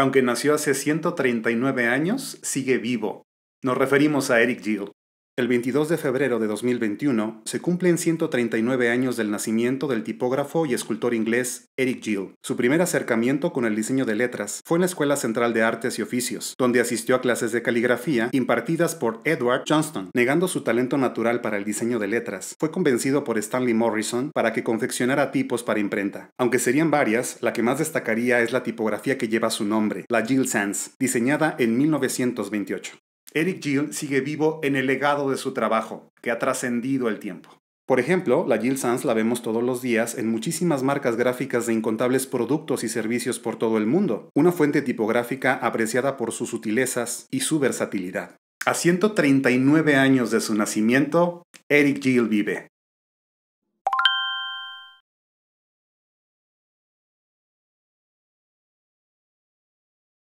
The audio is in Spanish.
aunque nació hace 139 años, sigue vivo. Nos referimos a Eric Gill. El 22 de febrero de 2021 se cumplen 139 años del nacimiento del tipógrafo y escultor inglés Eric Gill. Su primer acercamiento con el diseño de letras fue en la Escuela Central de Artes y Oficios, donde asistió a clases de caligrafía impartidas por Edward Johnston. Negando su talento natural para el diseño de letras, fue convencido por Stanley Morrison para que confeccionara tipos para imprenta. Aunque serían varias, la que más destacaría es la tipografía que lleva su nombre, la Gill Sans, diseñada en 1928. Eric Gill sigue vivo en el legado de su trabajo, que ha trascendido el tiempo. Por ejemplo, la Gill Sans la vemos todos los días en muchísimas marcas gráficas de incontables productos y servicios por todo el mundo, una fuente tipográfica apreciada por sus sutilezas y su versatilidad. A 139 años de su nacimiento, Eric Gill vive,